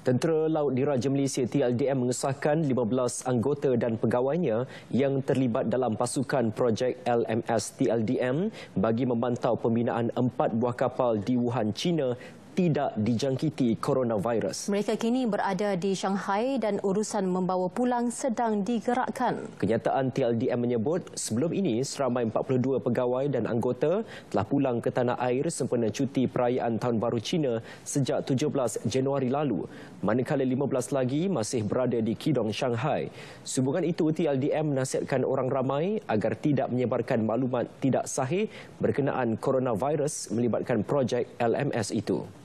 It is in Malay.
Tentera Laut Diraja Malaysia TLDM mengesahkan 15 anggota dan pegawainya yang terlibat dalam pasukan projek LMS TLDM bagi memantau pembinaan empat buah kapal di Wuhan, China tidak dijangkiti coronavirus. Mereka kini berada di Shanghai dan urusan membawa pulang sedang digerakkan. Kenyataan TLDM menyebut sebelum ini seramai 42 pegawai dan anggota telah pulang ke tanah air sempena cuti perayaan Tahun Baru Cina sejak 17 Januari lalu. Manakala 15 lagi masih berada di Kidong, Shanghai. Sehubungan itu TLDM menasihatkan orang ramai agar tidak menyebarkan maklumat tidak sahih berkenaan coronavirus melibatkan projek LMS itu.